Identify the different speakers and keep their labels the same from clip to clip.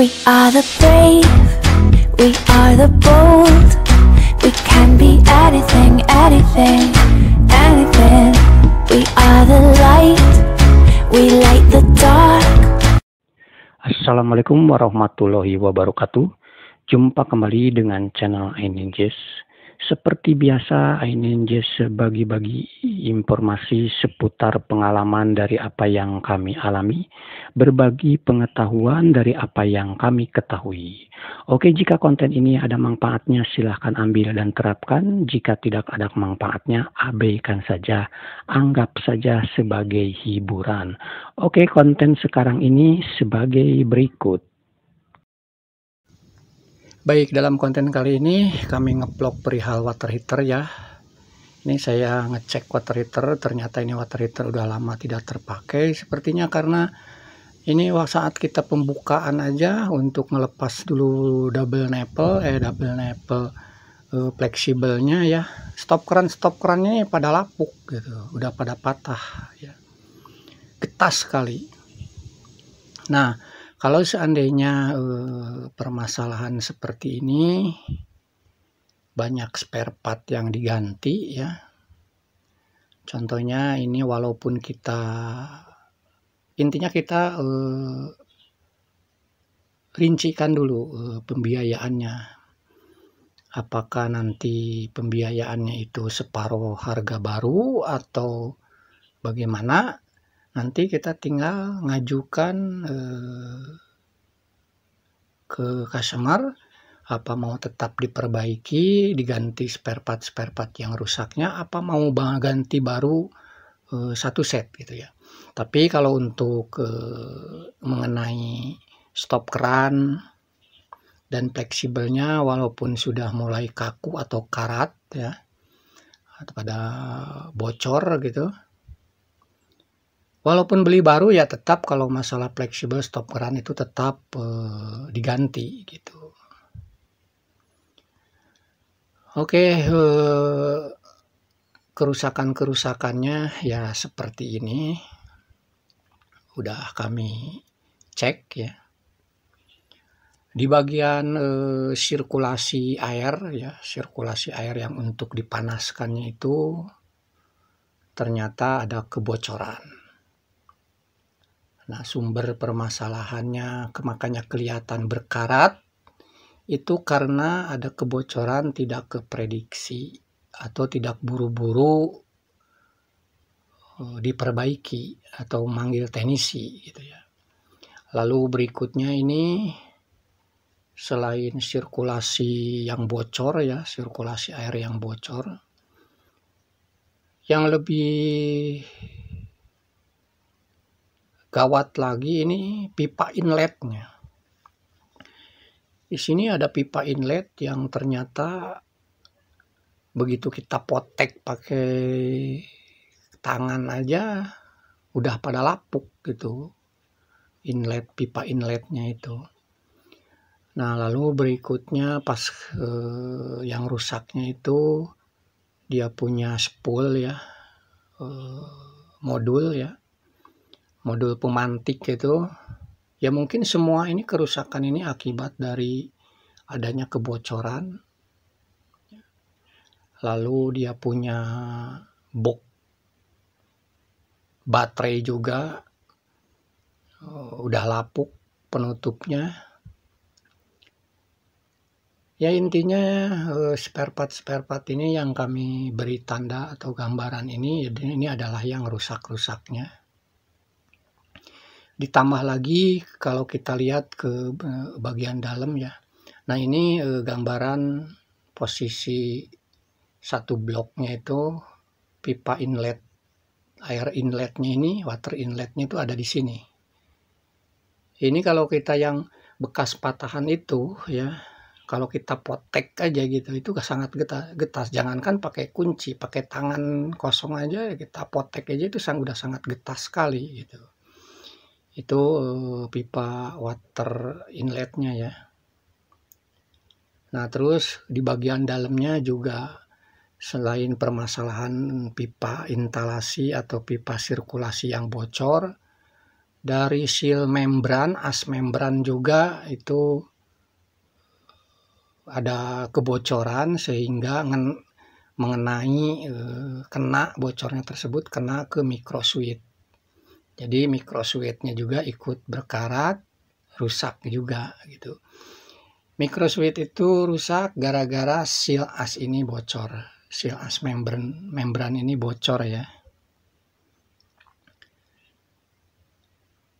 Speaker 1: We are the brave, we are the bold We can be anything, anything, anything We are the light, we light the dark Assalamualaikum warahmatullahi wabarakatuh Jumpa kembali dengan channel Engines seperti biasa, Jess bagi bagi informasi seputar pengalaman dari apa yang kami alami, berbagi pengetahuan dari apa yang kami ketahui. Oke, jika konten ini ada manfaatnya, silahkan ambil dan terapkan. Jika tidak ada manfaatnya, abaikan saja, anggap saja sebagai hiburan. Oke, konten sekarang ini sebagai berikut. Baik, dalam konten kali ini kami ngeblok perihal water heater ya. Ini saya ngecek water heater, ternyata ini water heater udah lama tidak terpakai. Sepertinya karena ini saat kita pembukaan aja untuk ngelepas dulu double nipple, eh double nipple eh, fleksibelnya ya. Stop keran stop kerannya pada lapuk gitu, udah pada patah ya. Getas sekali. Nah, kalau seandainya eh, permasalahan seperti ini banyak spare part yang diganti ya. Contohnya ini walaupun kita intinya kita eh, rincikan dulu eh, pembiayaannya. Apakah nanti pembiayaannya itu separuh harga baru atau bagaimana? nanti kita tinggal ngajukan eh, ke customer apa mau tetap diperbaiki diganti spare part spare part yang rusaknya apa mau ganti baru eh, satu set gitu ya tapi kalau untuk eh, mengenai stop keran dan fleksibelnya walaupun sudah mulai kaku atau karat ya atau pada bocor gitu Walaupun beli baru ya tetap kalau masalah fleksibel stop keran itu tetap uh, diganti gitu. Oke, uh, kerusakan-kerusakannya ya seperti ini. Udah kami cek ya. Di bagian uh, sirkulasi air ya, sirkulasi air yang untuk dipanaskannya itu ternyata ada kebocoran Nah, sumber permasalahannya makanya kelihatan berkarat itu karena ada kebocoran tidak keprediksi atau tidak buru-buru eh, diperbaiki atau manggil teknisi gitu ya. Lalu berikutnya ini selain sirkulasi yang bocor ya, sirkulasi air yang bocor yang lebih gawat lagi ini pipa inletnya di sini ada pipa inlet yang ternyata begitu kita potek pakai tangan aja udah pada lapuk gitu inlet pipa inletnya itu nah lalu berikutnya pas eh, yang rusaknya itu dia punya spool ya eh, modul ya modul pemantik gitu ya mungkin semua ini kerusakan ini akibat dari adanya kebocoran lalu dia punya box baterai juga eh, udah lapuk penutupnya ya intinya eh, spare part spare part ini yang kami beri tanda atau gambaran ini ya ini adalah yang rusak rusaknya ditambah lagi kalau kita lihat ke eh, bagian dalam ya nah ini eh, gambaran posisi satu bloknya itu pipa inlet air inletnya ini water inletnya itu ada di sini ini kalau kita yang bekas patahan itu ya kalau kita potek aja gitu itu sangat getas, getas. jangankan pakai kunci pakai tangan kosong aja kita potek aja itu sudah sangat getas sekali gitu itu eh, pipa water inletnya ya nah terus di bagian dalamnya juga selain permasalahan pipa instalasi atau pipa sirkulasi yang bocor dari seal membran as membran juga itu ada kebocoran sehingga mengenai eh, kena bocornya tersebut kena ke microswit. Jadi microsweetnya juga ikut berkarat, rusak juga gitu. Microsweet itu rusak gara-gara seal as ini bocor. Seal as membran membran ini bocor ya.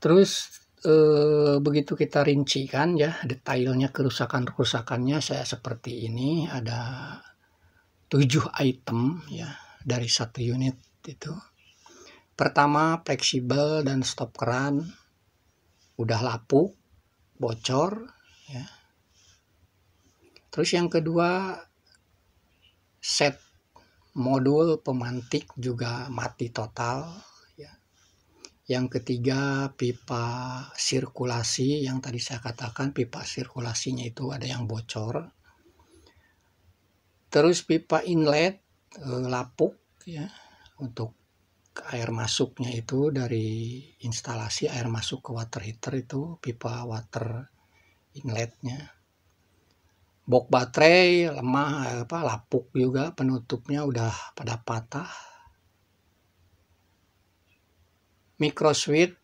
Speaker 1: Terus eh, begitu kita rincikan ya detailnya kerusakan-kerusakannya saya seperti ini ada tujuh item ya dari satu unit itu Pertama, fleksibel dan stop keran udah lapuk, bocor, ya. Terus yang kedua, set modul pemantik juga mati total, ya. Yang ketiga, pipa sirkulasi yang tadi saya katakan pipa sirkulasinya itu ada yang bocor. Terus pipa inlet eh, lapuk ya untuk air masuknya itu dari instalasi air masuk ke water heater itu pipa water inletnya box baterai lemah eh, apa lapuk juga penutupnya udah pada patah switch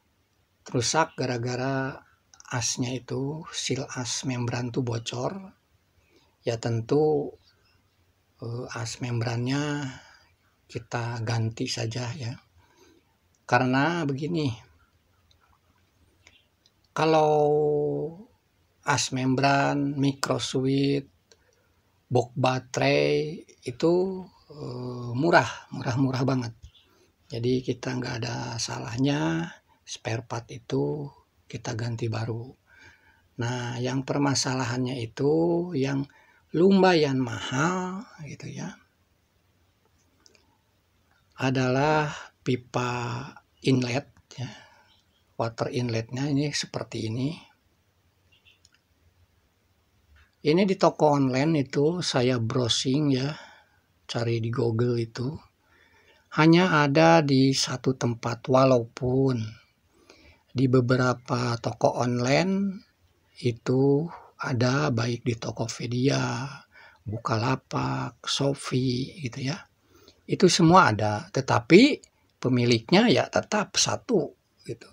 Speaker 1: rusak gara-gara asnya itu seal as membran tuh bocor ya tentu eh, as membrannya kita ganti saja ya karena begini kalau as membran micro switch box baterai itu eh, murah murah-murah banget jadi kita nggak ada salahnya spare part itu kita ganti baru nah yang permasalahannya itu yang lumayan mahal gitu ya adalah pipa inlet ya. water inletnya ini seperti ini ini di toko online itu saya browsing ya cari di google itu hanya ada di satu tempat walaupun di beberapa toko online itu ada baik di Tokopedia, Bukalapak, Shopee gitu ya itu semua ada tetapi pemiliknya ya tetap satu gitu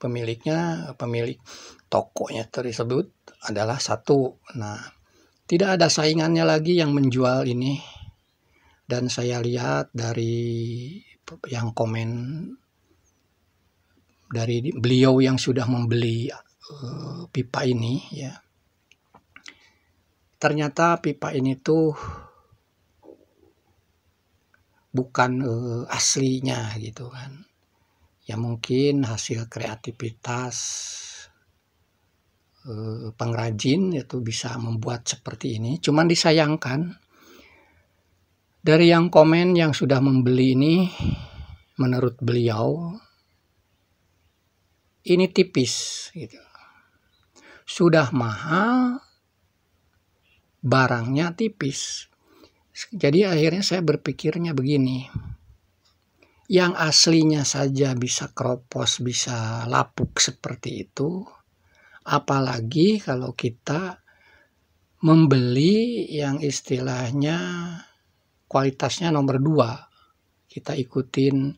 Speaker 1: pemiliknya pemilik tokonya tersebut adalah satu nah tidak ada saingannya lagi yang menjual ini dan saya lihat dari yang komen dari beliau yang sudah membeli uh, pipa ini ya ternyata pipa ini tuh bukan uh, aslinya gitu kan ya mungkin hasil kreativitas uh, pengrajin itu bisa membuat seperti ini cuman disayangkan dari yang komen yang sudah membeli ini menurut beliau ini tipis gitu sudah mahal barangnya tipis jadi akhirnya saya berpikirnya begini, yang aslinya saja bisa kropos, bisa lapuk seperti itu, apalagi kalau kita membeli yang istilahnya kualitasnya nomor dua. Kita ikutin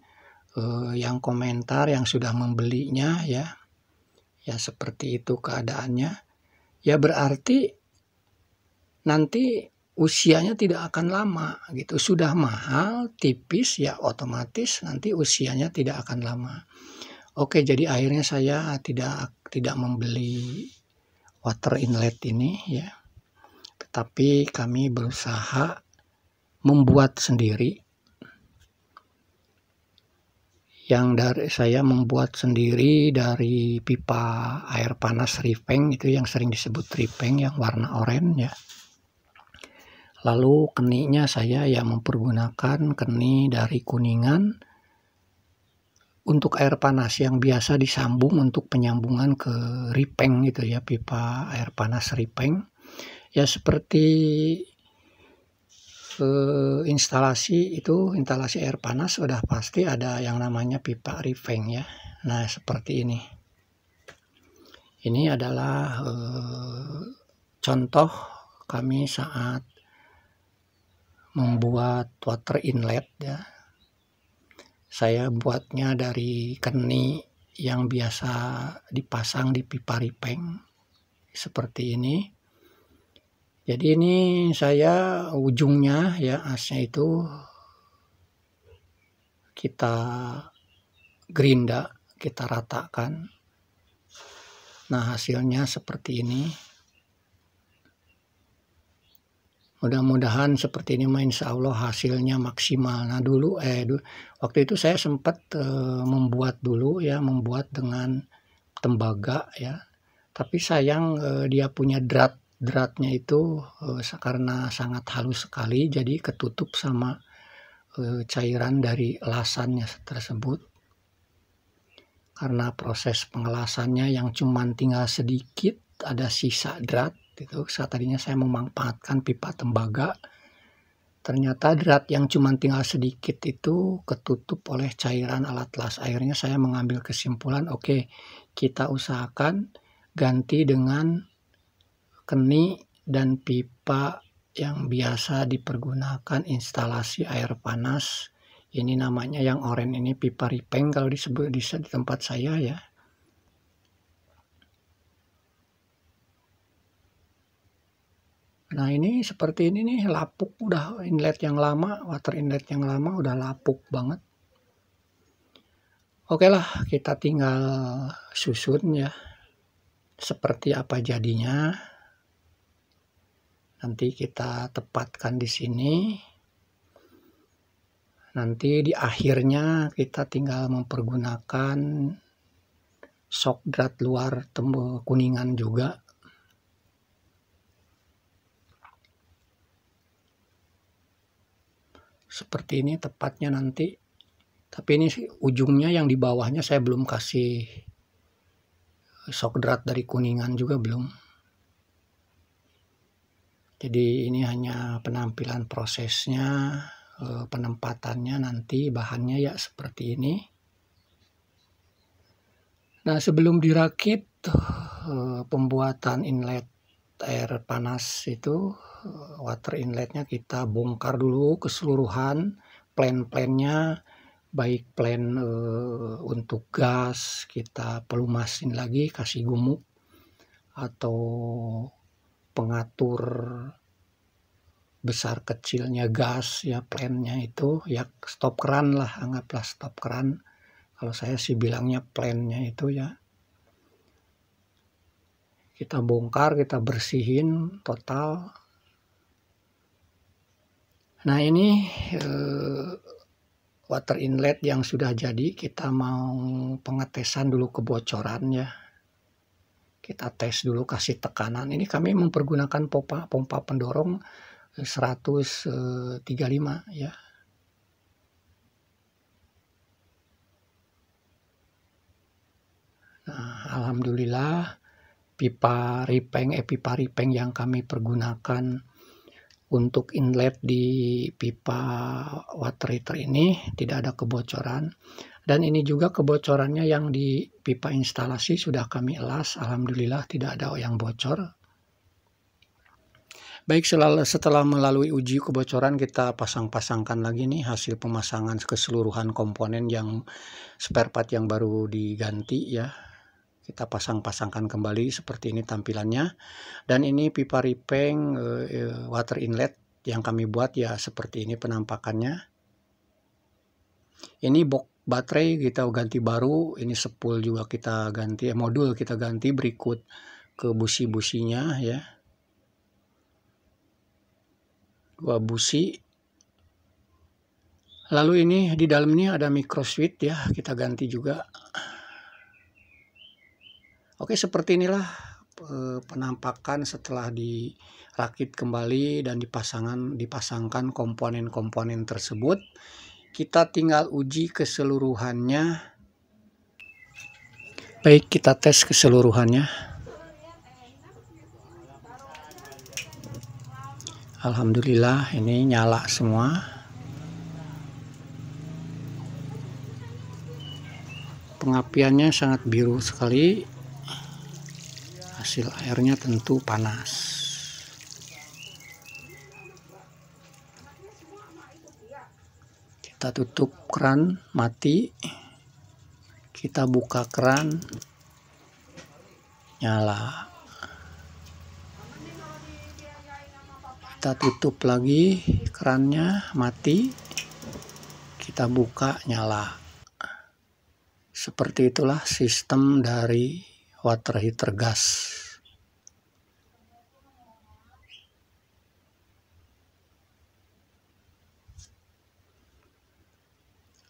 Speaker 1: eh, yang komentar yang sudah membelinya ya, ya seperti itu keadaannya. Ya berarti nanti usianya tidak akan lama gitu. Sudah mahal, tipis ya otomatis nanti usianya tidak akan lama. Oke, jadi akhirnya saya tidak tidak membeli water inlet ini ya. Tetapi kami berusaha membuat sendiri yang dari saya membuat sendiri dari pipa air panas ripeng itu yang sering disebut ripeng yang warna oranye ya. Lalu keniknya saya ya mempergunakan keni dari Kuningan untuk air panas yang biasa disambung untuk penyambungan ke ripeng gitu ya, pipa air panas ripeng. Ya seperti eh, instalasi itu instalasi air panas sudah pasti ada yang namanya pipa ripeng ya. Nah, seperti ini. Ini adalah eh, contoh kami saat membuat water inlet ya. Saya buatnya dari keni yang biasa dipasang di pipa ripeng seperti ini. Jadi ini saya ujungnya ya asnya itu kita gerinda, kita ratakan. Nah hasilnya seperti ini. mudah-mudahan seperti ini main insya Allah hasilnya maksimal nah dulu eh du waktu itu saya sempat eh, membuat dulu ya membuat dengan tembaga ya tapi sayang eh, dia punya drat dratnya itu eh, karena sangat halus sekali jadi ketutup sama eh, cairan dari lasannya tersebut karena proses pengelasannya yang cuman tinggal sedikit ada sisa drat itu saat tadinya saya memanfaatkan pipa tembaga ternyata drat yang cuma tinggal sedikit itu ketutup oleh cairan alat las airnya saya mengambil kesimpulan oke okay, kita usahakan ganti dengan keni dan pipa yang biasa dipergunakan instalasi air panas ini namanya yang oranye ini pipa ripeng kalau disebut di tempat saya ya Nah ini seperti ini nih lapuk udah inlet yang lama, water inlet yang lama udah lapuk banget. Oke lah kita tinggal susun ya seperti apa jadinya. Nanti kita tepatkan di sini. Nanti di akhirnya kita tinggal mempergunakan sok drat luar tembok kuningan juga seperti ini tepatnya nanti tapi ini ujungnya yang di bawahnya saya belum kasih eh, sokdrat dari kuningan juga belum jadi ini hanya penampilan prosesnya eh, penempatannya nanti bahannya ya seperti ini nah sebelum dirakit eh, pembuatan inlet air panas itu water inletnya kita bongkar dulu keseluruhan plan-plannya baik plan e, untuk gas kita pelumasin lagi kasih gumuk atau pengatur besar kecilnya gas ya plannya itu ya stop keran lah anggaplah stop keran kalau saya sih bilangnya plannya itu ya kita bongkar kita bersihin total Nah ini uh, water inlet yang sudah jadi kita mau pengetesan dulu kebocoran ya. Kita tes dulu kasih tekanan. Ini kami mempergunakan pompa pompa pendorong 135 eh, eh, ya. Nah, alhamdulillah pipa ripeng eh pipa ripeng yang kami pergunakan untuk inlet di pipa water heater ini tidak ada kebocoran dan ini juga kebocorannya yang di pipa instalasi sudah kami elas alhamdulillah tidak ada yang bocor baik setelah melalui uji kebocoran kita pasang-pasangkan lagi nih hasil pemasangan keseluruhan komponen yang spare part yang baru diganti ya kita pasang-pasangkan kembali seperti ini tampilannya dan ini pipa ripeng eh, eh, water inlet yang kami buat ya seperti ini penampakannya ini box baterai kita ganti baru ini sepul juga kita ganti eh, modul kita ganti berikut ke busi-businya ya dua busi lalu ini di dalam ini ada micro switch ya kita ganti juga Oke, seperti inilah eh, penampakan setelah dirakit kembali dan dipasangan dipasangkan komponen-komponen tersebut. Kita tinggal uji keseluruhannya. Baik, kita tes keseluruhannya. Alhamdulillah ini nyala semua. Pengapiannya sangat biru sekali hasil airnya tentu panas kita tutup keran mati kita buka keran nyala kita tutup lagi kerannya mati kita buka nyala seperti itulah sistem dari water heater gas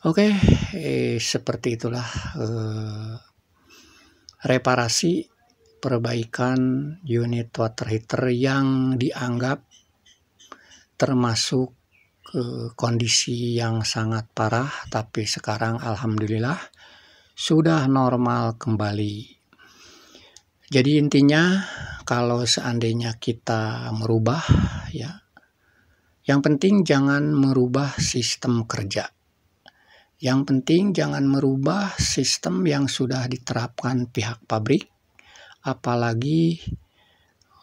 Speaker 1: Oke, eh, seperti itulah eh, reparasi perbaikan unit water heater yang dianggap termasuk eh, kondisi yang sangat parah, tapi sekarang alhamdulillah sudah normal kembali. Jadi intinya kalau seandainya kita merubah ya, yang penting jangan merubah sistem kerja yang penting jangan merubah sistem yang sudah diterapkan pihak pabrik, apalagi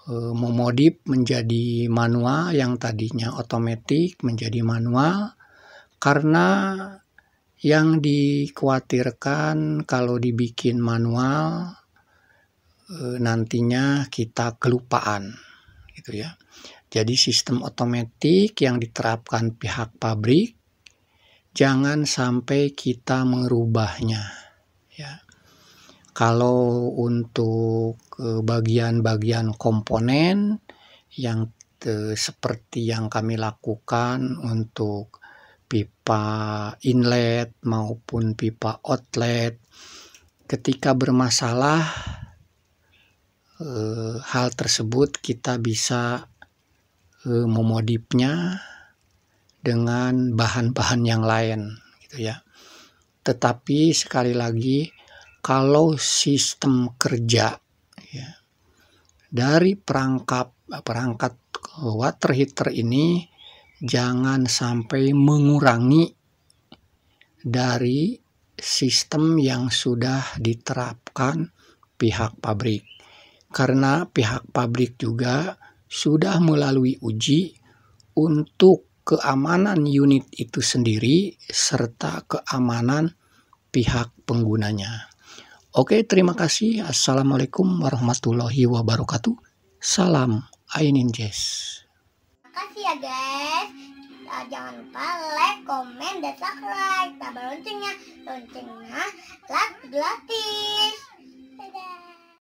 Speaker 1: eh, memodif menjadi manual yang tadinya otomatis menjadi manual karena yang dikhawatirkan kalau dibikin manual eh, nantinya kita kelupaan gitu ya. Jadi sistem otomatis yang diterapkan pihak pabrik jangan sampai kita merubahnya. Ya. Kalau untuk eh, bagian-bagian komponen yang eh, seperti yang kami lakukan untuk pipa inlet maupun pipa outlet, ketika bermasalah eh, hal tersebut kita bisa memodifnya dengan bahan-bahan yang lain gitu ya. Tetapi sekali lagi kalau sistem kerja ya, dari perangkap perangkat water heater ini jangan sampai mengurangi dari sistem yang sudah diterapkan pihak pabrik. Karena pihak pabrik juga sudah melalui uji untuk keamanan unit itu sendiri serta keamanan pihak penggunanya. Oke, terima kasih. Assalamualaikum warahmatullahi wabarakatuh. Salam Ainin Jazz. Makasih ya guys. Eh, jangan lupa like, komen, dan subscribe. Tambah loncengnya. Loncengnya gratis. Dadah.